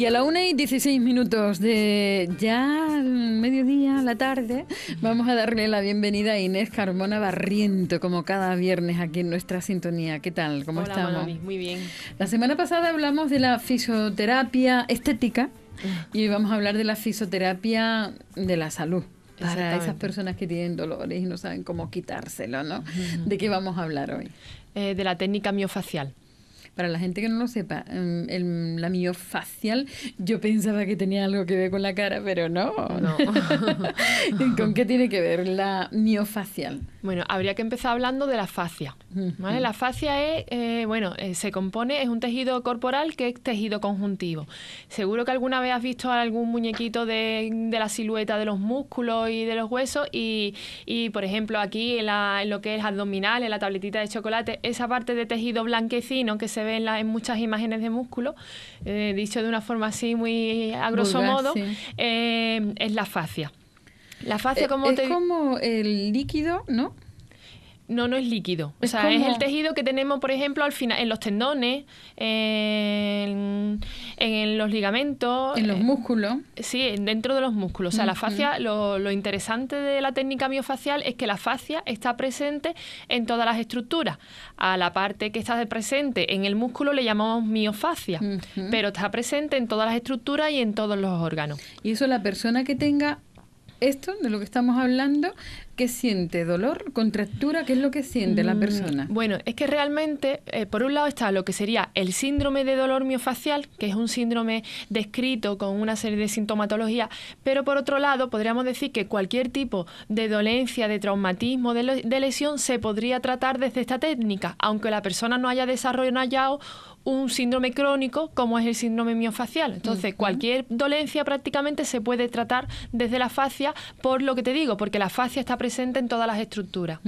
Y a la una y dieciséis minutos de ya mediodía, la tarde, vamos a darle la bienvenida a Inés Carmona Barriento, como cada viernes aquí en nuestra sintonía. ¿Qué tal? ¿Cómo estamos? muy bien. La semana pasada hablamos de la fisioterapia estética ah. y hoy vamos a hablar de la fisioterapia de la salud para esas personas que tienen dolores y no saben cómo quitárselo, ¿no? ¿De qué vamos a hablar hoy? Eh, de la técnica miofacial. Para la gente que no lo sepa, em, la miofacial, yo pensaba que tenía algo que ver con la cara, pero no. ¿Con qué tiene que ver la miofacial? Bueno, habría que empezar hablando de la fascia. La fascia es, eh, bueno, eh, se compone, es un tejido corporal que es tejido conjuntivo. Seguro que alguna vez has visto algún muñequito de, la silueta de los músculos y de los huesos y, por ejemplo, aquí en, en lo que es abdominal, en la tabletita de chocolate, esa parte de tejido blanquecino que se se ve en, muchas imágenes de músculo, eh, dicho de una forma así muy a grosso modo, eh, es la fascia. La fascia, eh, como es como el líquido, ¿no? No, no es líquido. Es o sea, es el tejido que tenemos, por ejemplo, al final, en los tendones, en, los ligamentos. En los eh, músculos. sí, dentro de los músculos. O sea, la fascia, lo, interesante de la técnica miofacial es que la fascia está presente en todas las estructuras. A la parte que está presente en el músculo le llamamos miofascia, pero está presente en todas las estructuras y en todos los órganos. Y eso la persona que tenga esto de lo que estamos hablando, ¿qué siente? ¿Dolor? ¿Contractura? ¿Qué es lo que siente la mm, persona? Bueno, es que realmente, eh, por un lado está lo que sería el síndrome de dolor miofacial, que es un síndrome descrito con una serie de sintomatología, pero por otro lado podríamos decir que cualquier tipo de dolencia, de traumatismo, de, de lesión se podría tratar desde esta técnica, aunque la persona no haya desarrollado un síndrome crónico como es el síndrome miofacial. Entonces, cualquier dolencia prácticamente se puede tratar desde la fascia, por lo que te digo, porque la fascia está presente en todas las estructuras.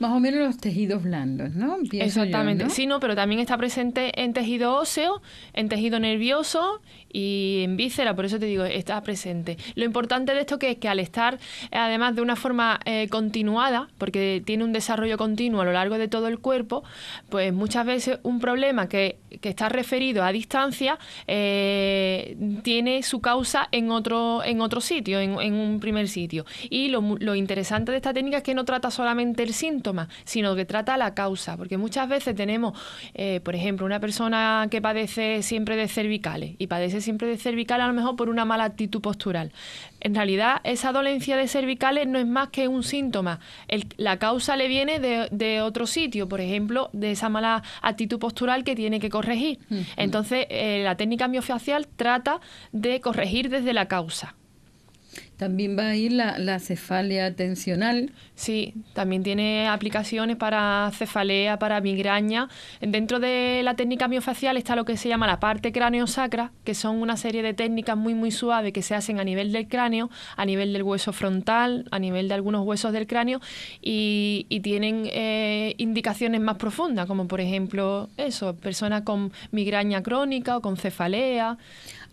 Más o menos los tejidos blandos, ¿no? Exactamente, sí, no, pero también está presente en tejido óseo, en tejido nervioso y en víscera, por eso te digo, está presente. Lo importante de esto que es que al estar, además de una forma eh, continuada, porque tiene un desarrollo continuo a lo largo de todo el cuerpo, pues muchas veces un problema que, está referido a distancia eh, tiene su causa en otro, en otro sitio, en, un primer sitio. Y lo, interesante de esta técnica es que no trata solamente el síntoma, sino que trata la causa, porque muchas veces tenemos, eh, por ejemplo, una persona que padece siempre de cervicales y padece siempre de cervicales a lo mejor por una mala actitud postural. En realidad, esa dolencia de cervicales no es más que un síntoma. la causa le viene de otro sitio, por ejemplo, de esa mala actitud postural que tiene que corregir. Entonces, eh, la técnica miofacial trata de corregir desde la causa. También va a ir la, cefalea tensional. Sí, también tiene aplicaciones para cefalea, para migraña. Dentro de la técnica miofacial está lo que se llama la parte cráneo-sacra, que son una serie de técnicas muy, muy suaves que se hacen a nivel del cráneo, a nivel del hueso frontal, a nivel de algunos huesos del cráneo y, tienen eh, indicaciones más profundas, como por ejemplo eso, personas con migraña crónica o con cefalea.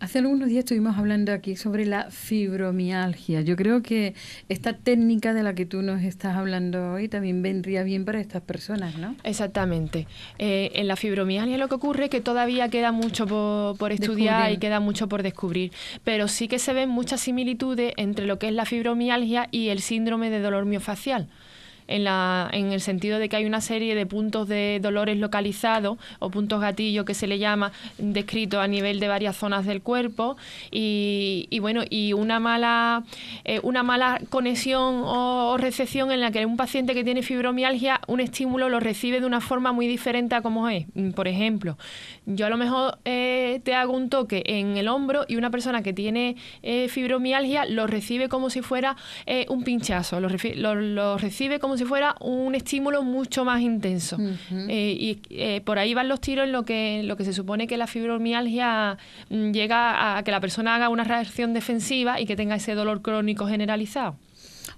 Hace algunos días estuvimos hablando aquí sobre la fibromial yo creo que esta técnica de la que tú nos estás hablando hoy también vendría bien para estas personas, ¿no? Exactamente. Eh, en la fibromialgia lo que ocurre es que todavía queda mucho por, estudiar y queda mucho por descubrir, pero sí que se ven muchas similitudes entre lo que es la fibromialgia y el síndrome de dolor miofacial en, la, en el sentido de que hay una serie de puntos de dolores localizados o puntos gatillo que se le llama descrito a nivel de varias zonas del cuerpo y, bueno y una mala eh, una mala conexión o, recepción en la que un paciente que tiene fibromialgia un estímulo lo recibe de una forma muy diferente a como es mm, por ejemplo yo a lo mejor eh, te hago un toque en el hombro y una persona que tiene eh, fibromialgia lo recibe como si fuera un pinchazo lo, lo, lo recibe como como si fuera un estímulo mucho más intenso. Eh, y eh, por ahí van los tiros en lo que, en lo que se supone que la fibromialgia mm, llega a que la persona haga una reacción defensiva y que tenga ese dolor crónico generalizado.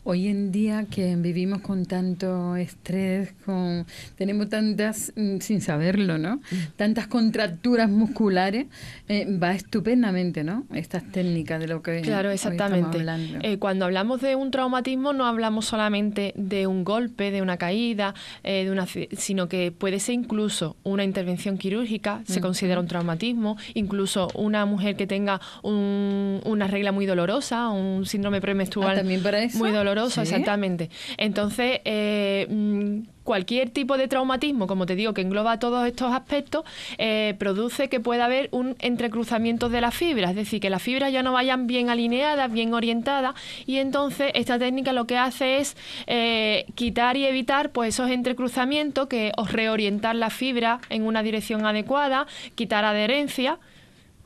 Hoy en día que vivimos con tanto estrés, con tenemos tantas, mm, sin saberlo, ¿no? Mm. Tantas contracturas musculares, eh, va estupendamente, ¿no? Estas técnicas de lo que claro, exactamente. Eh, cuando hablamos de un traumatismo no hablamos solamente de un golpe, de una caída, eh, de una, sino que puede ser incluso una intervención quirúrgica, se mm. considera un traumatismo, incluso una mujer que tenga una regla muy dolorosa, un síndrome premenstrual ah, muy doloroso exactamente. Entonces, eh, mm, cualquier tipo de traumatismo, como te digo, que engloba todos estos aspectos, eh, produce que pueda haber un entrecruzamiento de las fibras, es decir, que las fibras ya no vayan bien alineadas, bien orientadas, y entonces esta técnica lo que hace es eh, quitar y evitar pues esos entrecruzamientos, que os reorientar la fibra en una dirección adecuada, quitar adherencia.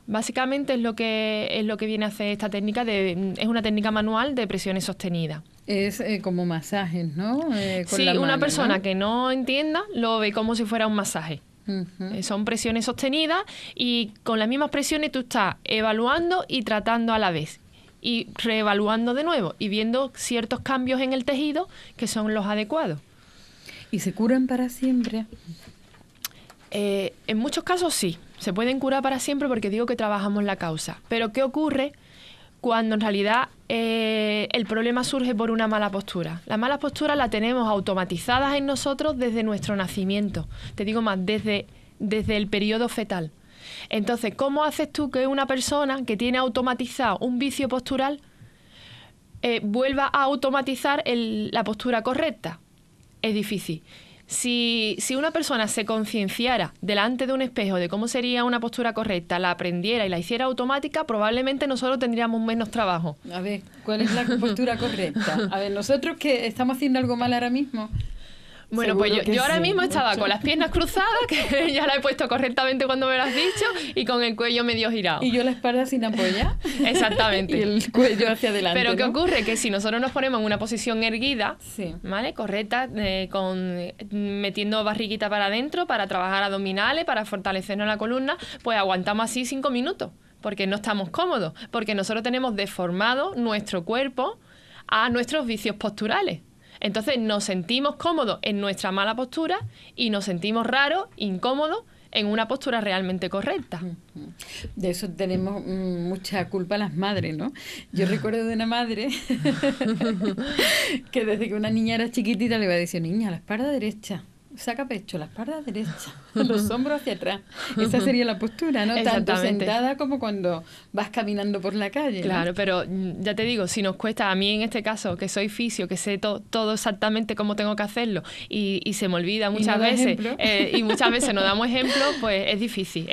Básicamente es lo que es lo que viene a hacer esta técnica mm, es una técnica manual de presiones sostenidas es eh, como masajes, ¿no? Eh, sí, una persona que no entienda lo ve como si fuera un masaje. Eh, son presiones sostenidas y con las mismas presiones tú estás evaluando y tratando a la vez y reevaluando de nuevo y viendo ciertos cambios en el tejido que son los adecuados. ¿Y se curan para siempre? en muchos casos sí, se pueden curar para siempre porque digo que trabajamos la causa. Pero ¿qué ocurre cuando en realidad eh, el problema surge por una mala postura. Las malas posturas la tenemos automatizadas en nosotros desde nuestro nacimiento. Te digo más, desde, desde el periodo fetal. Entonces, ¿cómo haces tú que una persona que tiene automatizado un vicio postural eh, vuelva a automatizar la postura correcta? Es difícil. Si, si una persona se concienciara delante de un espejo de cómo sería una postura correcta, la aprendiera y la hiciera automática, probablemente nosotros tendríamos menos trabajo. A ver, ¿cuál es la postura correcta? A ver, nosotros que estamos haciendo algo mal ahora mismo. Bueno, pues yo, ahora mismo estaba con las piernas cruzadas, que ya la he puesto correctamente cuando me lo has dicho, y con el cuello medio girado. Y yo la espalda sin apoyar. Exactamente. y el cuello hacia adelante. Pero ¿qué ocurre? Que si nosotros nos ponemos en una posición erguida, ¿vale? Correcta, eh, con, mm, metiendo barriguita para adentro, para trabajar abdominales, para fortalecernos la columna, pues aguantamos así cinco minutos, porque no estamos cómodos, porque nosotros tenemos deformado nuestro cuerpo a nuestros vicios posturales. Entonces nos sentimos cómodos en nuestra mala postura y nos sentimos raros, incómodos en una postura realmente correcta. De eso tenemos mm, mucha culpa las madres, ¿no? Yo recuerdo de una madre que desde que una niña era chiquitita le iba a decir, niña, la espalda derecha saca pecho, la espalda derecha, los hombros hacia atrás. Esa sería la postura, ¿no? Tanto sentada como cuando vas caminando por la calle. Claro, pero mm, ya te digo, si nos cuesta, a mí en este caso, que soy fisio, que sé todo exactamente cómo tengo que hacerlo y, se me olvida muchas veces, eh, y muchas veces no damos ejemplo, pues es difícil,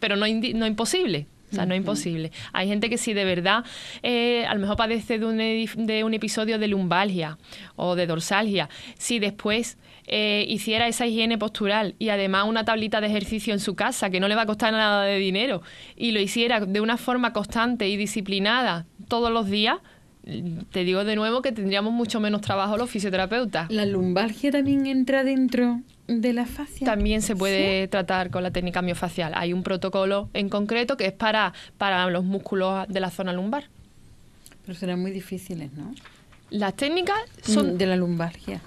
pero no, imposible. O sea, no imposible. Hay gente que si de verdad eh, a lo mejor padece de un episodio de lumbalgia o de dorsalgia, si después eh, hiciera esa higiene postural y además una tablita de ejercicio en su casa, que no le va a costar nada de dinero, y lo hiciera de una forma constante y disciplinada todos los días, te digo de nuevo que tendríamos mucho menos trabajo los fisioterapeutas. ¿La lumbalgia también entra dentro de la fascia? También se puede tratar con la técnica miofacial. Hay un protocolo en concreto que es para, para los músculos de la zona lumbar. Pero serán muy difíciles, ¿no? Las técnicas son... De la lumbalgia.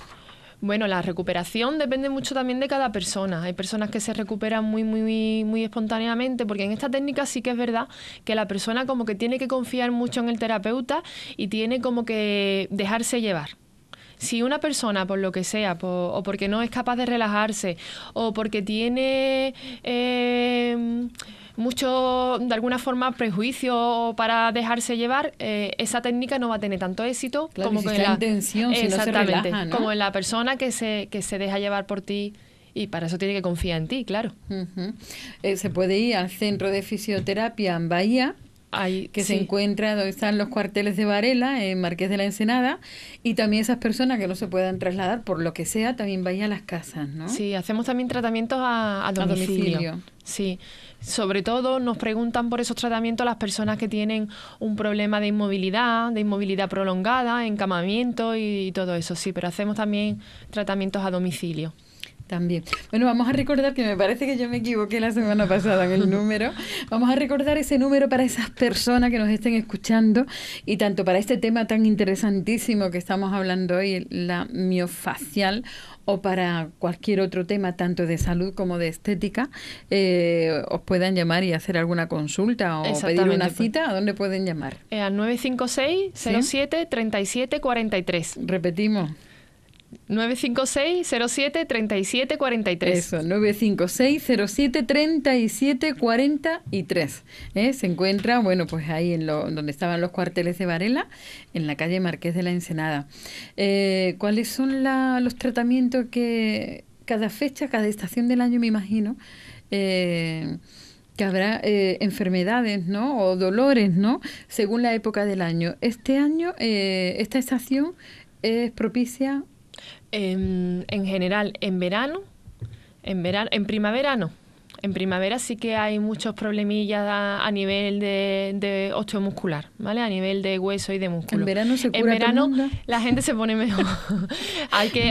Bueno, la recuperación depende mucho también de cada persona. Hay personas que se recuperan muy, muy, muy espontáneamente, porque en esta técnica sí que es verdad que la persona como que tiene que confiar mucho en el terapeuta y tiene como que dejarse llevar si una persona, por lo que sea, o porque no es capaz de relajarse, o porque tiene... Eh, mucho, de alguna forma, prejuicio para dejarse llevar, eh, esa técnica no va a tener tanto éxito como, la, intención, como en la persona que se, que se deja llevar por ti y para eso tiene que confiar en ti, claro. Eh, se puede ir al centro de fisioterapia en Bahía. Ahí, que se encuentra donde están los cuarteles de Varela, en Marqués de la Ensenada, y también esas personas que no se puedan trasladar por lo que sea, también vayan a las casas, ¿no? Sí, hacemos también tratamientos A domicilio. Sí, sobre todo nos preguntan por esos tratamientos las personas que tienen un problema de inmovilidad, de inmovilidad prolongada, encamamiento y, todo eso, sí, pero hacemos también tratamientos a domicilio. También. Bueno, vamos a recordar que me parece que yo me equivoqué la semana pasada en el número. Vamos a recordar ese número para esas personas que nos estén escuchando y tanto para este tema tan interesantísimo que estamos hablando hoy, la miofacial o para cualquier otro tema, tanto de salud como de estética, eh, os puedan llamar y hacer alguna consulta o pedir una pues. cita, ¿a dónde pueden llamar? Eh, al 956-07-3743. 3743 Repetimos. 956-07-3743. Eso, 956-07-3743. 37 eh Se encuentra, bueno, pues ahí en lo, donde estaban los cuarteles de Varela, en la calle Marqués de la Ensenada. Eh, ¿Cuáles son los tratamientos que cada fecha, cada estación del año, me imagino, eh, que habrá eh, enfermedades, ¿no? O dolores, ¿no? Según la época del año. Este año, esta estación es propicia en, general, en verano, en verano, en primavera no en primavera sí que hay muchos problemillas a, nivel de, de, osteomuscular, ¿vale? A nivel de hueso y de músculo. En verano se cura En verano la gente se pone mejor. hay que,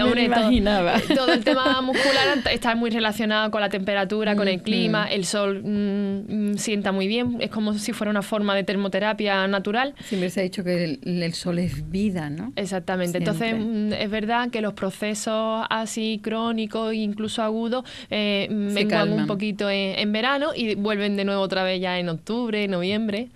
Todo, el tema muscular está muy relacionado con la temperatura, con el mm, clima, mm. el sol mm, sienta muy bien, es como si fuera una forma de termoterapia natural. Siempre se ha dicho que el, sol es vida, ¿no? Exactamente. Entonces, es verdad que los procesos así crónicos e incluso agudos eh, menguan un poquito en verano y vuelven de nuevo otra vez ya en octubre, noviembre.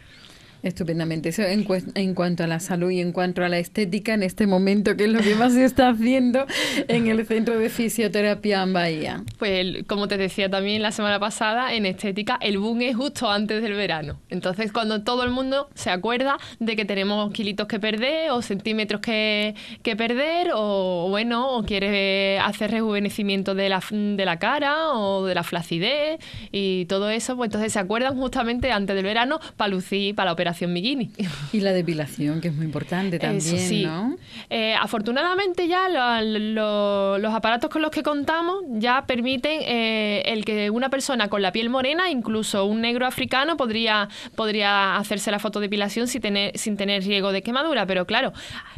Estupendamente. Eso en, cuanto a la salud y en cuanto a la estética, en este momento, que es lo que más se está haciendo en el Centro de Fisioterapia en Bahía? Pues, como te decía también la semana pasada, en estética el boom es justo antes del verano. Entonces, cuando todo el mundo se acuerda de que tenemos kilitos que perder o centímetros que, perder o, bueno, o quiere hacer rejuvenecimiento de la, de la cara o de la flacidez y todo eso, pues entonces se acuerdan justamente antes del verano para lucir, para operar. Y la depilación, que es muy importante también, sí. Eh, afortunadamente ya los aparatos con los que contamos ya permiten eh, el que una persona con la piel morena, incluso un negro africano, podría, podría hacerse la fotodepilación sin tener, sin tener riesgo de quemadura. Pero claro,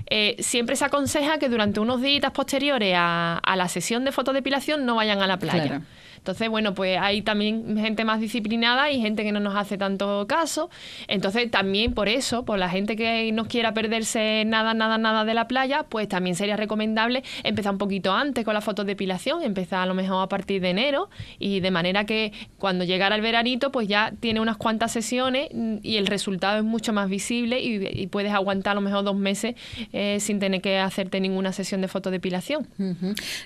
eh, siempre se aconseja que durante unos días posteriores a, la sesión de fotodepilación no vayan a la playa. Entonces, bueno, pues hay también gente más disciplinada y gente que no nos hace tanto caso. Entonces, también por eso, por la gente que no quiera perderse nada, nada, nada de la playa, pues también sería recomendable empezar un poquito antes con la depilación empezar a lo mejor a partir de enero y de manera que cuando llegara el veranito, pues ya tiene unas cuantas sesiones mm, y el resultado es mucho más visible y, puedes aguantar a lo mejor dos meses eh, sin tener que hacerte ninguna sesión de fotodepilación. de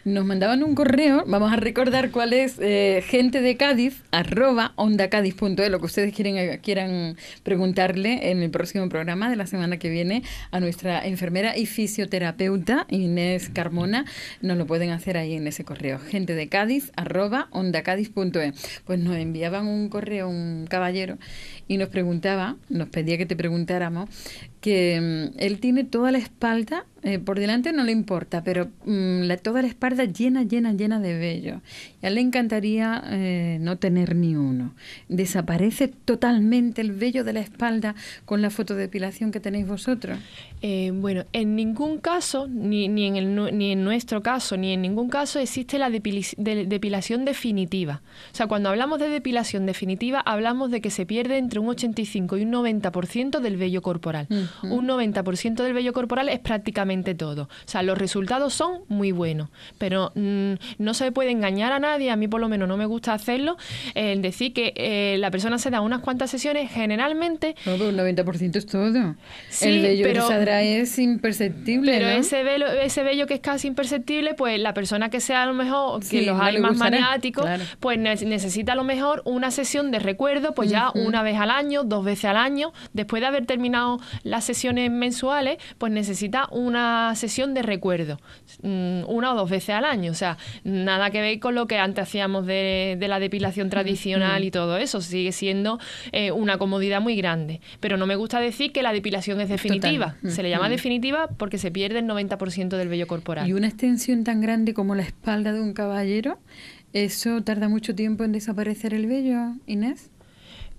Nos mandaban un correo, vamos a recordar cuál es, eh, gente de Cádiz, arroba ondacadiz.es, e, lo que ustedes quieren, eh, quieran preguntarle en el próximo programa de la semana que viene a nuestra enfermera y fisioterapeuta Inés Carmona. Nos lo pueden hacer ahí en ese correo, gente de Cádiz, arroba ondacadiz.es. E. Pues nos enviaban un correo un caballero y nos preguntaba, nos pedía que te preguntáramos que mm, él tiene toda la espalda, eh, por delante no le importa, pero mm, toda la espalda llena, llena, llena de vello. Y a él le encantaría eh, no tener ni uno. Desaparece totalmente el vello de la espalda con la fotodepilación que tenéis vosotros. Eh, bueno, en ningún caso, ni, ni, en nuestro caso, ni en ningún caso existe la depilación definitiva. O sea, cuando hablamos de depilación definitiva, hablamos de que se pierde entre un 85 y un 90% del vello corporal. Mm un 90% del vello corporal es prácticamente todo. O sea, los resultados son muy buenos, pero mm, no se puede engañar a nadie, a mí por lo menos no me gusta hacerlo, el decir que eh, la persona se da unas cuantas sesiones, generalmente... pero un 90% es todo. Sí, el vello pero, es imperceptible. Pero ese, ese vello que es casi imperceptible, pues la persona que sea a lo mejor, que los más maniáticos, pues necesita a lo mejor una sesión de recuerdo, pues ya una vez al año, dos veces al año, después de haber terminado la sesiones mensuales, pues necesita una sesión de recuerdo, mm, una o dos veces al año. O sea, nada que ver con lo que antes hacíamos de, la depilación mm, tradicional mm. y todo eso. Sigue siendo eh, una comodidad muy grande. Pero no me gusta decir que la depilación es definitiva. Se le llama definitiva porque se pierde el 90% del vello corporal. Y una extensión tan grande como la espalda de un caballero, ¿eso tarda mucho tiempo en desaparecer el vello, Inés?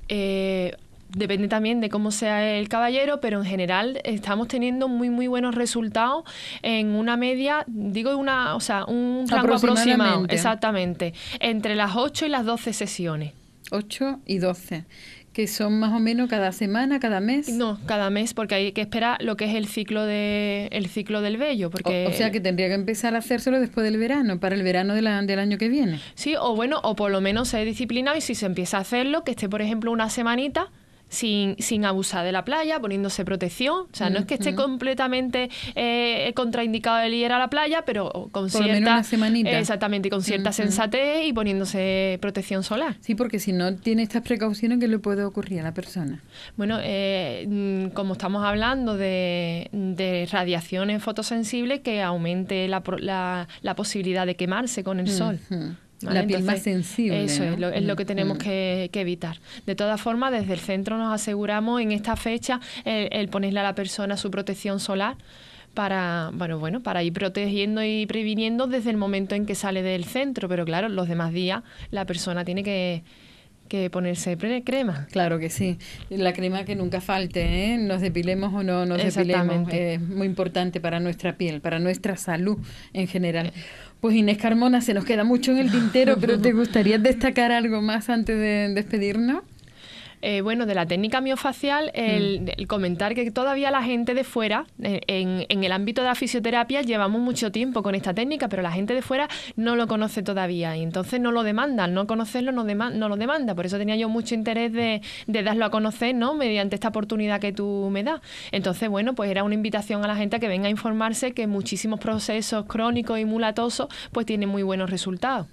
Eh, depende también de cómo sea el caballero, pero en general estamos teniendo muy muy buenos resultados en una media, digo una, o sea, un rango aproximado, exactamente, entre las 8 y las 12 sesiones. 8 y 12 que son más o menos cada semana, cada mes. No, cada mes, porque hay que esperar lo que es el ciclo de el ciclo del vello, porque o, sea que tendría que empezar a hacérselo después del verano, para el verano del año que viene. Sí, o bueno, o por lo menos ha disciplinado y si se empieza a hacerlo, que esté por ejemplo una semanita sin, sin, abusar de la playa, poniéndose protección. O sea, no es que esté mm, mm. completamente eh, contraindicado el ir a la playa, pero con cierta. exactamente, con cierta mm, sensatez y poniéndose protección solar. Sí, porque si no tiene estas precauciones, ¿qué le puede ocurrir a la persona? Bueno, eh, como estamos hablando de, de, radiaciones fotosensibles, que aumente la, posibilidad de quemarse con el sol. La piel más sensible. Eso es, lo, que mm, tenemos mm. que, evitar. De todas formas, desde el centro nos aseguramos en esta fecha el, el ponerle a la persona su protección solar para bueno bueno para ir protegiendo y previniendo desde el momento en que sale del centro pero claro los demás días la persona tiene que que ponerse crema. Claro que sí. La crema que nunca falte, ¿eh? nos depilemos o no nos depilemos, es muy importante para nuestra piel, para nuestra salud en general. Pues Inés Carmona, se nos queda mucho en el tintero, pero ¿te gustaría destacar algo más antes de despedirnos? Eh, bueno, de la técnica miofacial, mm. el, comentar que todavía la gente de fuera, eh, en, el ámbito de la fisioterapia, llevamos mucho tiempo con esta técnica, pero la gente de fuera no lo conoce todavía y entonces no lo ...al no conocerlo no, lo demanda. Por eso tenía yo mucho interés de, de darlo a conocer, ¿no? Mediante esta oportunidad que tú me das. Entonces, bueno, pues era una invitación a la gente que venga a informarse que muchísimos procesos crónicos y mulatosos pues tienen muy buenos resultados.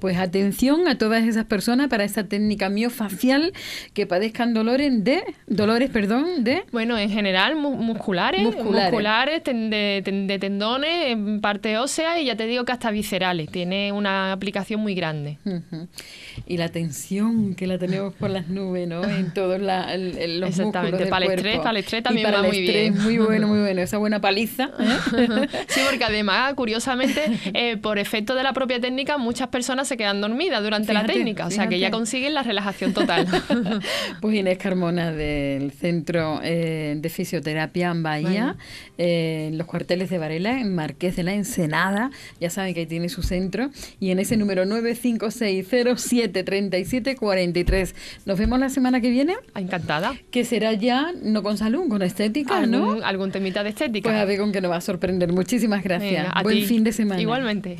Pues atención a todas esas personas para esta técnica miofacial que padezcan dolores de dolores, perdón, de bueno, en general musculares, musculares, de, tendones en parte ósea y ya te digo que hasta viscerales. Tiene una aplicación muy grande. Y la tensión que la tenemos por las nubes, ¿no? En todos los Exactamente. para el estrés, para el estrés también para va muy estrés, bien. Muy bueno, muy bueno. Esa buena paliza. ¿eh? sí, porque además, curiosamente, eh, por efecto de la propia técnica, muchas personas se quedan dormidas durante la técnica. O sea que ya consiguen la relajación total. pues Inés Carmona del Centro eh, de Fisioterapia en Bahía, eh, en los cuarteles de Varela, en Marqués de la Ensenada, ya saben que ahí tiene su centro, y en ese número 956073743. Nos vemos la semana que viene. Ah, encantada. Que será ya, no con salud, con estética, ¿Algún, ¿no? Algún temita de estética. Pues a ver con que nos va a sorprender. Muchísimas gracias. Buen fin de semana. Igualmente.